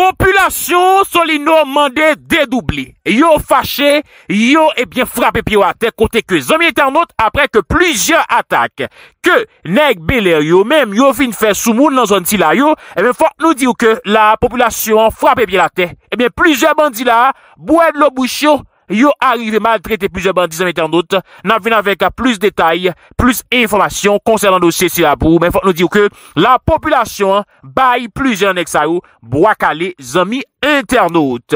Populasyon soli nou mande dedoubli Yo fache, yo ebyen frap epi yo ate Kote kwe zomi etan not apre ke plujer atak Ke neg beler yo, mem yo fin fe soumoun lan zon ti la yo Ebyen fok nou di yo ke la populasyon frap epi yo ate Ebyen eh plujer bandi la, boued lo bouch yo Yo arive mal trete pluje ban di zanmi internaout nan vina vek a plus detay, plus informasyon konsernan dosye si la bou. Men fok nou diyo ke la populasyon bayi pluje anek sa ou, bo akale zanmi internaout.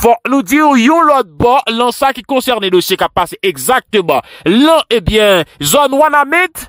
Fok nou diyo yo lot ba lan sa ki konsernan eh dosye ka pase ekzakte ba. Lan ebyen zanwa nan met,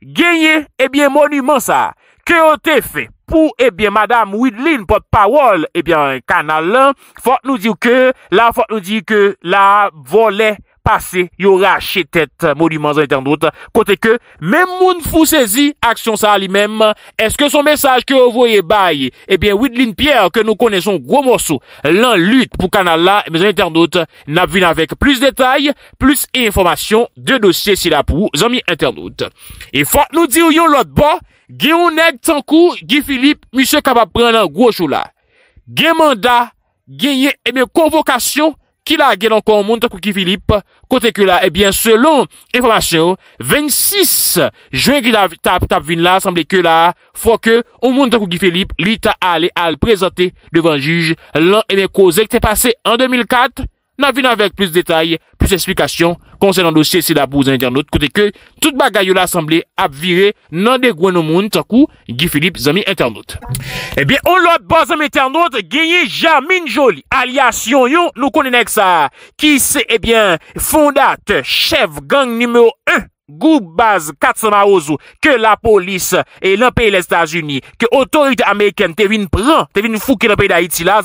genye ebyen eh monumen sa. Ke o te fe? pou, ebyen, eh madame Wydlin, potpawol, ebyen, eh kanal lan, fote nou diw ke, la fote nou diw ke, la volè passe, yor achetet euh, moduman zan internaut, kote ke, mem moun fousezi, aksyon sa li mem, eske son mesaj ke ovoye bay, ebyen, eh Wydlin Pierre, ke nou kone son gwo morsou, lan lüt pou kanal la, mizan internaut, nabvin avèk plus detay, plus informasyon, de dosye si la pou zan mi internaut. E fote nou diw yon lot ba, Gye ou neg tankou, Gifilip, misyo kapap pren nan gwo chou la. Gye manda, genye, eme, konvokasyon, kila gen ankon ou moun tankou Gifilip, kote ke la. Ebyen, selon informasyon, 26 juen ki tap vin la, sanble ke la, fwo ke ou moun tankou Gifilip, li ta ale al prezante devan juj, lan eme koze kte pase en 2004. nan vin avèk plus detay, plus esplikasyon konsèl an dosye si la bou zan internaut. Kote ke, tout bagay yo la asemble ap vire nan de gwen o moun takou Gifilip zan mi internaut. Ebyen, eh on lòt bou zan mi internaut genye Jamine Jolie, alias yon yon nou konenèk sa, ki se ebyen eh fondate, chev gang nimeo 1. Goubaz Katsamaouzou Ke la polis E l'impay l'Estats-Unis Ke otorite Ameriken te vin pran Te vin fouke l'impay d'Haïti la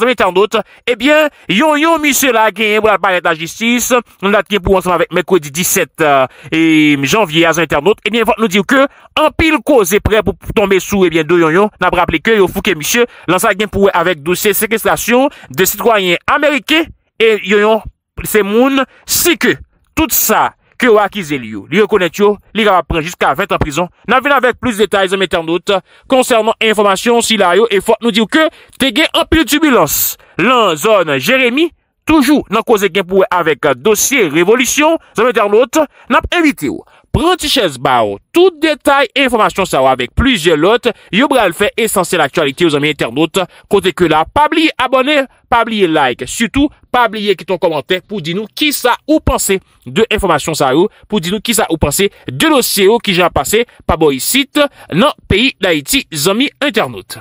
Ebyen eh yon yon misye la genye Pou la panye la jistis Nan dat genye pou ansama vek Mekwedi 17 eh, E janvye a zan etan not Ebyen eh vat nou diw ke An pil ko zepre pou tombe sou ebyen do yon yon Nan praple ke yon fouke misye Lan sa genye pou avek dosye sekestasyon De sitwanyen Amerike E yon yon se moun Si ke tout sa Fyo akize li yo, li yo konet yo, li yon apren jiska 20 an prison. Nap vina vek plus detay zan metan not koncernan informasyon si la yo e fote nou diyo ke te gen apil tubilans. Lan zon Jeremie toujou nan kose gen pouwe avek dosye revolisyon zan metan not nap evite yo. Pranti chèz ba ou, tout detay, informasyon sa ou avèk plizye lot, yo bral fè esansye l'aktualite ou zami internet, kote ke la, pa bli abonè, pa bli like, sütou, pa bli ekiton komantè, pou di nou ki sa ou panse de informasyon sa ou, pou di nou ki sa ou panse de losye ou ki jan pase, pa bo yisit nan peyi la iti zami internet.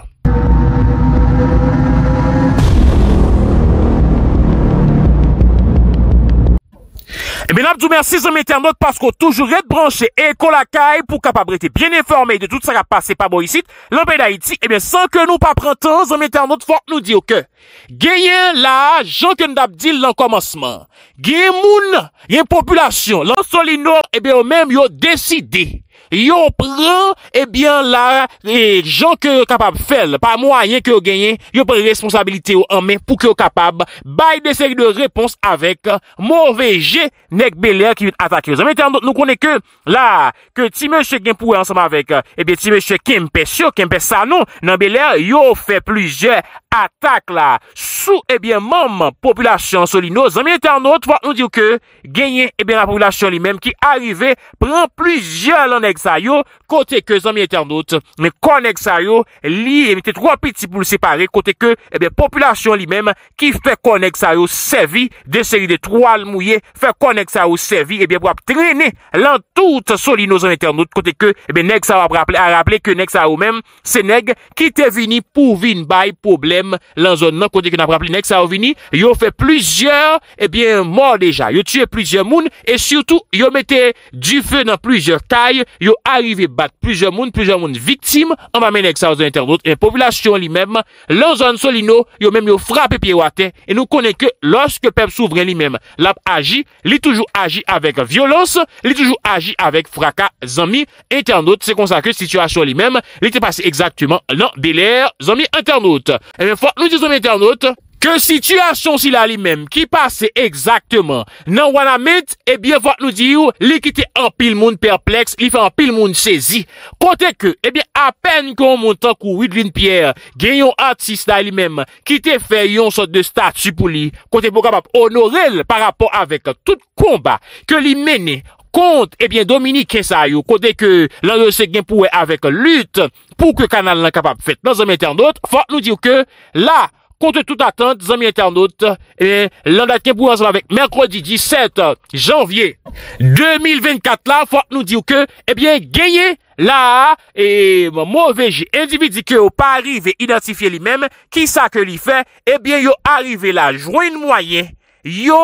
Mè nan ap dou mèrsi zon mèter not pasko toujou rèd branche e kolakay pou kapabre te bien informèy de tout sa kapas se pa bo yisit. Lè mè d'Haïti, e mè san ke nou pa prantan, zon mèter not fòk nou di yo ke. Gèyen la, jankèn d'Abdil lan komanseman. Gèyen moun, yon populasyon, lan soli nor, e eh mè yon mèm yon desidey. Yon pren, eh ebyen la, jen eh, ke yo kapab fel, pa mwanyen ke yo genyen, yon pren responsabilite yo anmen pou ke yo kapab, bay de seri de repons avek, mwoveje, nek belè ki vit atake. Zanmè tè anot nou konè ke, la, ke ti mèche genpouè ansema avek, ebyen ti mèche kempè syo, kempè sa nou, nan belè, yon fe plujè atake la, sou ebyen mwom, populasyon soli nou, zanmè tè anot, mwote vat nou diyo ke, genyen ebyen la populasyon li menm, ki arrive, pren plujè lan a yo, kote ke zon mi internet me konek sa yo, li emite 3 piti pou separe, kote ke ebe, eh populasyon li mem, ki fwe konek sa yo sevi, de seri de 3 mouye, fwe konek sa yo sevi ebe, eh wap trene lan tout soli nou zon internet, kote ke, ebe, eh neg sa yo a rapple, a rapple ke neg sa yo mem se neg, ki te vini pou vin bay problem lan zon nan, kote ke nap rapple, neg sa yo vini, yo fwe plujer ebe, mor deja, yo tue plujer moun, e syoutou, yo mette di fe nan plujer tay, yo Yo arive bat pwizye moun, pwizye moun viktim, an va men ek sa yo zan internaut, e populasyon li men, lan zan soli nou, yo men yo frape piye waten, e nou konen ke loske pep souvren li men. Lap aji, li toujou aji avek violons, li toujou aji avek fraka zan mi, internaut se konsake situasyon li men, li te pase exaktouman nan deler zan mi internaut. E eh men fwa, nou di zan mi internaut... ke situasyon si la li mem, ki pase ekzakteman, nan wana met, ebyen vat nou diyo, li ki te an pil moun perpleks, li fe an pil moun sezi, kote ke, ebyen apen kon moun tankou, widlin pier, genyon atis la li mem, ki te fe yon sot de statu pou li, kote pou kapap onorel, par rapport avek tout komba, ke li mene, kont, ebyen Dominique Kessayou, kote ke, lan de se genpouwe avek lute, pou ke kanal lakapap fet, nan zanmete an not, vat nou diyo ke, la vat, Konte tout atente, zami internaute, landa kem pou anzalavek. Merkwadi 17 janvye 2024 la, fote nou di ou ke, ebyen eh genye la, e mou veji, individi ke ou pa arrive identifiye li mem, ki sa ke li fe, ebyen eh yo arrive la, jouen mwayen, yo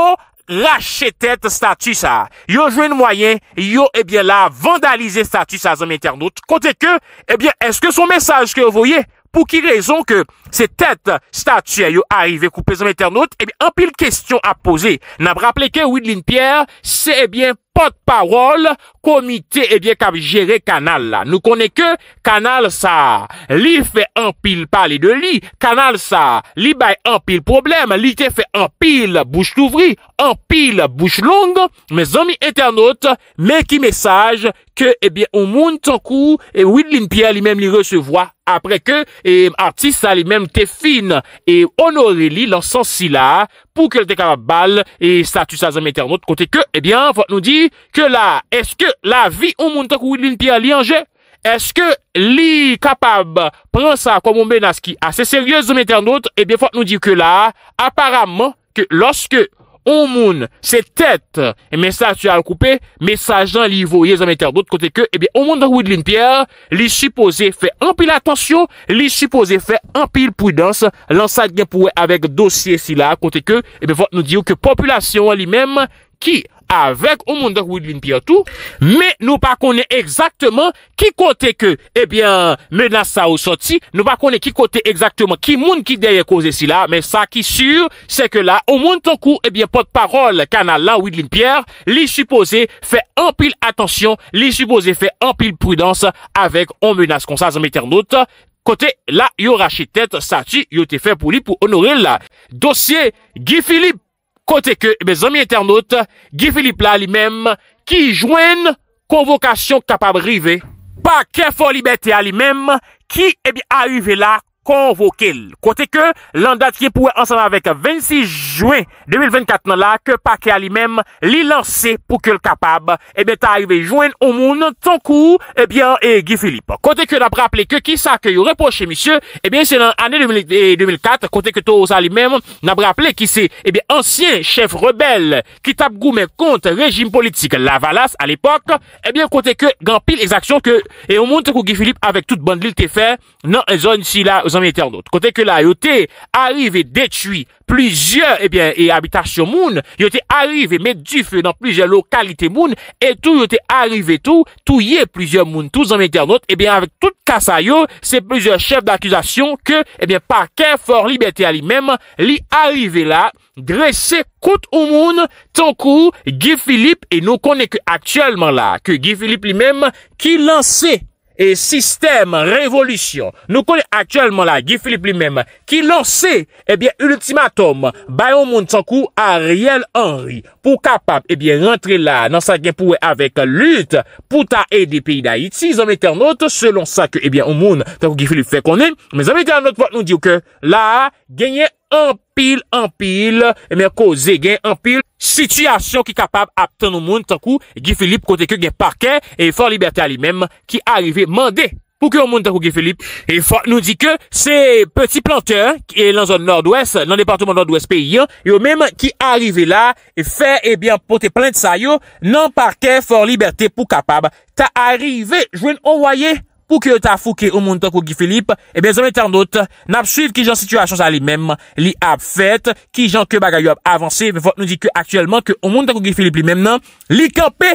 rachetete statu sa. Yo jouen mwayen, yo ebyen eh la vandalize statu sa zami internaute, konte ke, ebyen eske son mesaj ke ou voye? Pou ki rezon ke se tet statu ayo arive kou pe zanmè ternote, epi eh anpil kestyon ap pose. N ap rappeleke, Ouidlin Pierre, se ebyen eh pot parol komite ebyen eh kab jere kanal la. Nou kone ke kanal sa, li fe anpil pali de li. Kanal sa, li bay anpil problem, li te fe anpil bouche louvri, anpil bouche long. Me zanmè ternote, me ki mesaj ke ebyen ou moun tankou, e Ouidlin Pierre li mèm li resevwa. apre ke e, artis sa li menm te fin, e onore li lan san si la, pou ke te kapab bal, e statu sa zanm eternot, kote ke, ebyen, fote nou di, ke la, eske la vi ou moun takou win bin pi a li anje? Eske li kapab pran sa komonbe naski ase seryez zanm eternot, ebyen fote nou di ke la, aparamman, ke loske fote, O moun, se tèt, e mesaj jan li voye zanmèter dout, kote ke, e bè, o moun rwid lin pier, li si pose fè anpil atansyon, li si pose fè anpil pwidans, lan sa genpouè avek dosye si la, kote ke, e bè, vòt nou diyo ke populasyon li mèm ki anpil. avèk ou moun dèk Ouidlin Piotou, mè nou pa konè ekzaktèman ki kote ke, ebyen, eh menas sa ou soti, nou pa konè ki kote ekzaktèman ki moun ki dèyè kose si la, mè sa ki sur, se ke la, ou moun ton kou, ebyen, eh pot parol kanal la Ouidlin Pierre, li supose fè empil atensyon, li supose fè empil prudans avèk ou menas konsaz mè ternote, kote la, yo rachit tèt, sa ti, yo te fè pou li pou honoril la. Dosye, Guy Philippe, kote ke, ebe, eh zomi eternote, Guy Philippe la li mem, ki jwen konvokasyon kapab rive, pa kefo li bete a li mem, ki, ebe, eh a yuve la konvokasyon konvo ke l. Kote ke, lan dat ki pou anseman vek 26 juen 2024 nan la, ke pa ke alimem li lanse pou ke l kapab ebe ta a yve jwen o moun ton kou, ebyan, e Gifilip. Kote ke nan praple ke ki sa akay ou repos che misye, ebyan, se nan ane 2004 kote ke to sa alimem, nan praple ki se, ebyan, ansyen chef rebel ki tap goume kont rejim politik la valas al epok eh ebyan, kote ke, gan pil exaksyon ke, e o moun te kou Gifilip avek tout bandlil te fe, nan e zon si la, e zon mèter not. Kote ke la, yo te arrive detui plizye, ebyen, eh e habitasyon moun, yo te arrive met du fè nan plizye lokalite moun e tou yo te arrive tou, tou ye plizye moun tou zan mèter not, ebyen, avèk tout kasa eh yo, se plizye chef d'akuzasyon ke, ebyen, eh par ken for liberté a li mèm, li arrive la, grese kout ou moun, tan kou, Guy Philippe, e nou konè ke aktuelman la, ke Guy Philippe li mèm, ki lanse Et système révolution, nou konè aktuellement la, Guy Philippe li mèm, ki lanse, ebyen, ultimatum, Bayon Mounsankou Ariel Henry, pou kapap, ebyen, rentre la, nan sa genpouè avèk lüt, pou ta edi piy d'Haïti, zanmète anot, selon sa ke, ebyen, Mounsankou Guy Philippe fè konè, mè zanmète anot pot nou diw ke, la, genye anot. An pil, an pil, men eh koze gen an pil Sityasyon ki kapab aptan ou moun tankou Gifilip kote ke gen parke E fòr libertè alimèm ki arive mandè Pouke ou moun tankou Gifilip E fòr nou di ke se peti planteur Ki e lan zon Nord-Ouest, lan departement Nord-Ouest pe yon Yo mèm ki arive la E fè ebyan eh pote plen tsa yo Nan parke fòr libertè pou kapab Ta arive, jwen ouwaye pou ki yo ta fouke ou moun tan kou gifilip, e bè zan mè tan not, nap suiv ki jan situasyon zan li mèm, li ap fèt, ki jan ke bagayou ap avansè, vòt nou di ke aktuellement, ke ou moun tan kou gifilip li mèm nan, li kampe,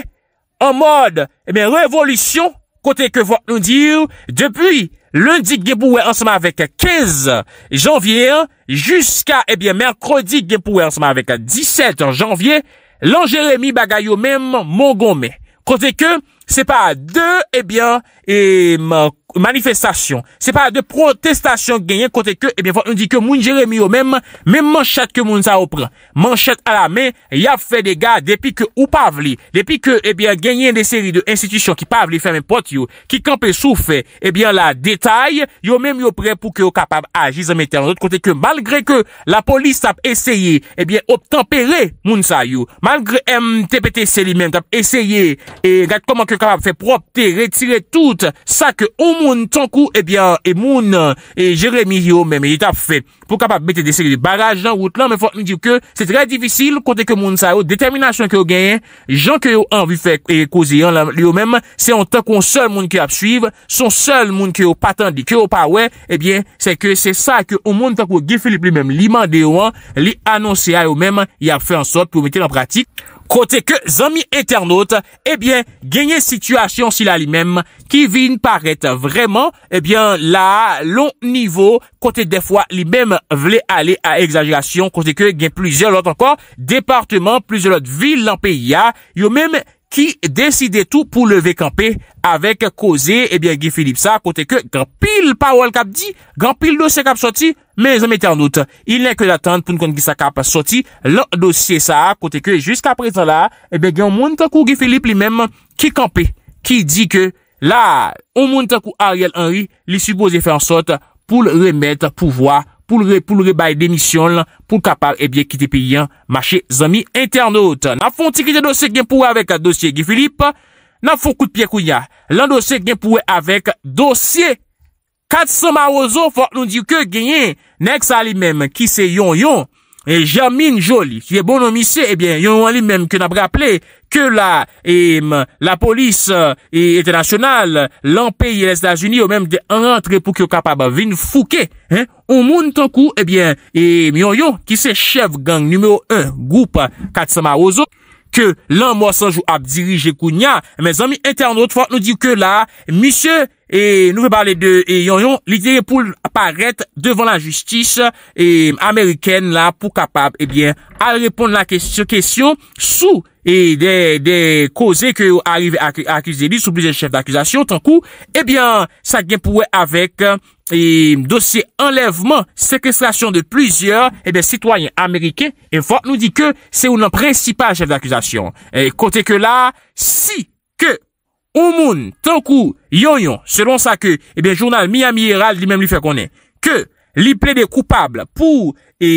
an mod, e eh bè revolisyon, kote ke vòt nou di, depuy lundi genpouè ansama vek 15 janvye, jiska e eh bè merkredi genpouè ansama vek 17 janvye, lan jeremi bagayou mèm mongome, kote ke, se pa eh eh eh de, ebyen, manifestasyon, se pa de protestasyon genyen, kote ke, ebyen, vwa indi ke moun jeremi yo men, men manchat ke moun sa opre, manchat a la men, ya fe dega, depi ke ou pavli, depi ke, ebyen, genyen de seri de institisyon ki pavli, ki kampe soufe, ebyen, la detay, yo men yo pre pou ke yo kapab aji, zanmete, anot kote ke, malgre ke la polis ap eseye, ebyen, op tempere moun sa yo, malgre MTPT seli men ap eseye, e gade koman kek kapap fe propte, retire tout sa ke ou moun tankou, ebyan, e moun, e jeremi yo mèm, e jeta fe pou kapap bete deseri baraj nan wout lan, mè fòk mi diw ke, se trey divisil, kote ke moun sa yo, determinasyon eh, ki yo genyen, jan ki yo anvi fe, e kouze yon, yo mèm, se yon ten kon sol moun ki yo ap suiv, son sol moun ki yo patan di ki yo pa we, ebyen, se ke se sa ke ou moun tankou, gifili pli mèm, li mande yo an, li anonsi a yo mèm, yon ap fe ansot pou meti nan pratik, kote ke zanmi eternote, ebyen genye situasyon sila li mem, ki vin parete vreman, ebyen la lon nivo, kote defwa li mem vle ale a exagerasyon, kote ke genye plizelot anko, departement, plizelot vil, lanpe ya, yo menm, ki deside tou pou leve kampe, avek koze, ebyen, ki Filip sa, kote ke, gran pil pa ou al kap di, gran pil dosye kap soti, men zanmete an dout, il nè ke latan pou nou kon ki sa kap soti, lan dosye sa, kote ke, jisk apre tan la, ebyen, gen ou moun takou ki Filip li men, ki kampe, ki di ke, la, ou moun takou Ariel Henry, li supose fe ansot, pou remet pouvoi, pou l rebay denisyon lan, pou l kapal ebyen eh ki te piyan mache zami internaot. Nan fon ti ki te dosye genpouwe avek dosye Gifilip, nan fon kout piye kouya, lan dosye genpouwe avek dosye. Kat soma ozo, fok nou diw ke genyen, nek sa li mem, ki se yon yon. E jamin joli, ki e bonon misye, ebyen, eh yon wali menm ke nabre aple ke la polis etenasyonal lanpeye l'Estasyoni yo menm de antre pou ki yo kapab vin fouke. O moun tankou, ebyen, eh eh, yon yon ki se chev gang numeo 1, goup Katsama Ozo, ke lan mwosanjou ap dirije kou nyan, men zami ente anot fwa nou di ke la, misye... Et nous parlons parler de Yon Yon. L'idée pour apparaître devant la justice américaine là pour capable, et eh bien, à répondre à la question, question sous et des, des causes que arrive à accuser lui sous plusieurs chefs d'accusation, tant coup, et eh bien, ça vient pour avec dossier enlèvement, séquestration de plusieurs et eh des citoyens américains. Et Fort nous dit que c'est un principal chef d'accusation. Et côté que là, si que O moun, tankou, yon yon, selon sa ke eh jounal Miami Herald li mèm li fè konen, ke li ple de koupable pou e,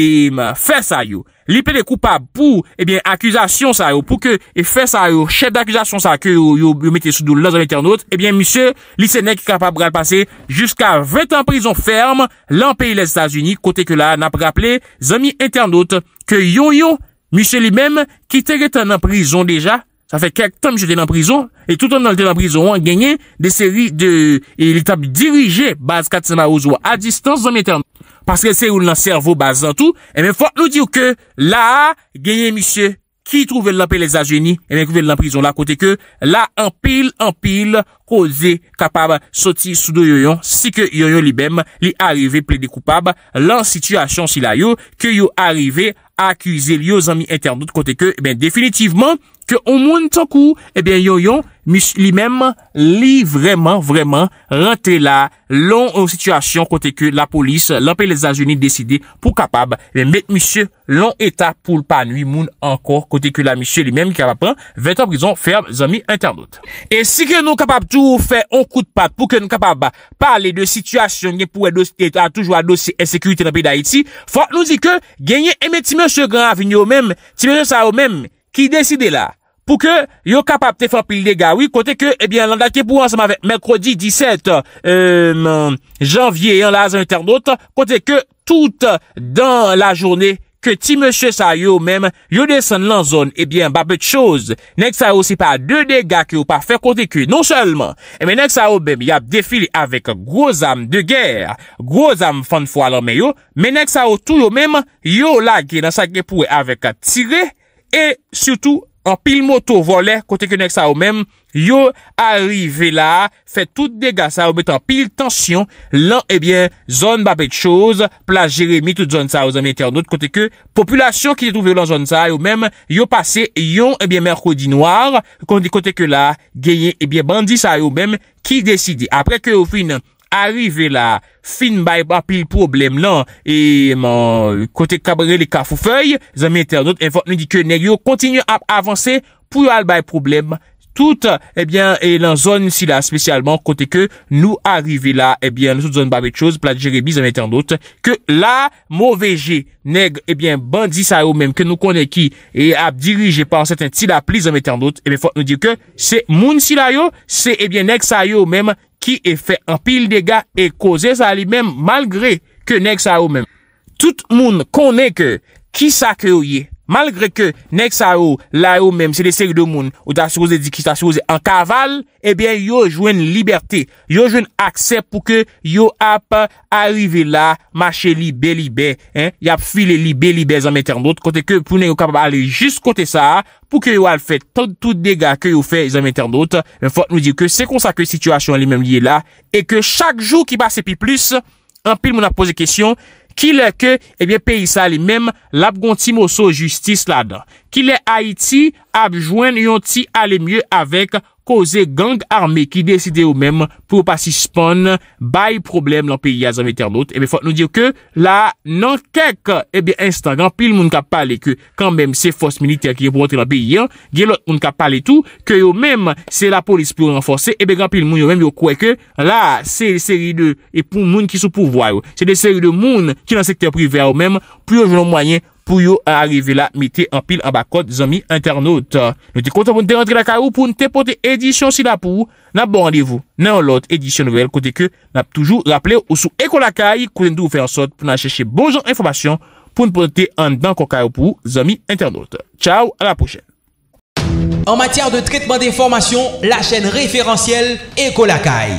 fè sa yo, li ple de koupable pou eh akuzasyon sa yo, pou ke e, fè sa yo, chèpe d'akuzasyon sa yo, yo mette sou dou la zami internaute, e bien, misè, li sè nek kapap bral pase, jusqu'a 20 ans prison ferme, l'an pays les Etats-Unis, kote ke la, nap rappele, zami internaute, ke yon yon, misè li mèm, ki te retan an prison deja, sa fe kek tam jete nan prizon, e tout an nan jete nan prizon, wan genye de seri de, e li tab dirije, baz katima ouzwa, a distans zanm interman, paske se yon nan servo bazan tou, e men fwa nou diyo ke, la, genye misye, ki trouvel nan pe le zazweni, e men trouvel nan prizon, la kote ke, la an pil, an pil, koze kapab, soti sou do yoyon, si ke yoyon li bem, li arive ple de koupab, lan situasyon sila yo, ke yo arive, a akize li yo zanmi interman, kote ke, e eh ben definitivman, Ke ou moun tan kou, ebyen eh yon yon, mis li men li vreman, vreman, rentre la lon ou situasyon kote ke la polis, lan pe les ajeni deside pou kapab ve eh met misye lon eta pou panwi moun ankor kote ke la misye li men ki kapab pran, ve tan prizon ferm zami internot. E si ke nou kapab tou ou fe on kou de pat pou ke nou kapab pa pale de situasyon gen pou etan toujwa dosi e sekurite nan pe da iti, fok nou zi ke genye eme ti men se gran avinyo ou men, ti men sa ou men, ki deside la pou ke yo kapap te fapil de gawi, kote ke, ebyen, eh landa ke pou anseman vek, mèkrodi 17 janvye, yon la zan internot, kote ke, tout dan la jounè, ke ti mèche sa yo mèm, yo desan lan zon, ebyen, eh ba bèt chouz, nek sa yo si pa de degak yo pa fèr kote kwe, non sèlman, e eh mè nek sa yo bèm, yo ap defil avèk gwo zam de gèr, gwo zam fan fwa lò mè yo, mè nek sa yo tou yo mèm, yo lage nan sa ke pou avèk tirè, E, sou tou, an pil moto vole, kote ke nek sa ou men, yo arive eh la, fe tout dega sa ou met an pil tensyon, lan, ebyen, zon babet chouz, pla jeremit ou zon sa ou zon internet, kote ke, populasyon ki te trouve lan zon sa ou men, yo pase, yon, ebyen, mèrkodi noar, konde kote ke la, genyen, ebyen, bandi sa ou men, ki deside. Arrive la, fin bay ba pil problem lan E man, kote kabre li kafou fey Zame internet, e fote nou di ke neg yo Kontinu ap avanse, pou yo al bay problem Tout, e bien, e lan zon si la Spesyalman, kote ke nou arrive la E eh bien, lout zon ba bit chouz Pla di jerebi, zame internet Ke la, mou veje, neg, e eh bien Bandi sa yo men, ke nou konen ki E ap dirije pa an seten ti la Pli zame internet, e ben fote nou di ke Se moun si la yo, se e bien neg sa yo men ki e fe empil dega e koze sa li men malgre ke nek sa ou men. Tout moun kone ke ki sa ke ou ye. Malgre ke nek sa ou, la ou mem, se de se yu do moun, ou ta souze dikist, ta souze an kaval, ebyen eh yo jwen liberté, yo jwen akse pou ke yo ap arive la, mache libe, libe, yap file libe, libe zanmèter nout, kote ke pou nen yo kapab ale jist kote sa, pou ke yo al fè tout tout dega ke yo fè zanmèter nout, men fote nou di ke se konsakwe situasyon li men liye la, e ke chak jou ki basse pi plus, an pil moun ap pose kesyon, Ki le ke, ebyen peyisa li mem, lap gonti moso justice la da. Ki le Haiti, ap jwen yon ti ale mye avek, koze gang arme ki deside yo mèm pou pa si spon bay problem lan pi yazan ve ter not. Ebe, fote nou diyo ke la nan kek, ebe, eh instan, gan pi l moun ka pale ke kan mèm se fos militer ki yo pou rentre lan pi yon, gen lot moun ka pale tou, ke yo mèm se la polis pou renforse, ebe, gan pi l moun yo mèm yo kwe ke la se seri de epou moun ki sou pou vwa yo. Se de seri de moun ki nan sektè privè yo mèm pou yo jounon mwayen Pou yo a arrive la, mi te empil an bakot, zami internaute. Nou te kontan pou nou de rentre lakay ou pou nou te pote edisyon si la pou bon ou. Nap bon randevou nan lot edisyon nouvel kote ke nap toujou rappele ou sou Eko lakay. Kote nou ou fe ansot pou nou a cheshe bonjon informasyon pou nou pote en dan kokay ou pou ou, zami internaute. Tchao, a la pochene. En matyar de tretman de informasyon, la chen referansyel Eko lakay.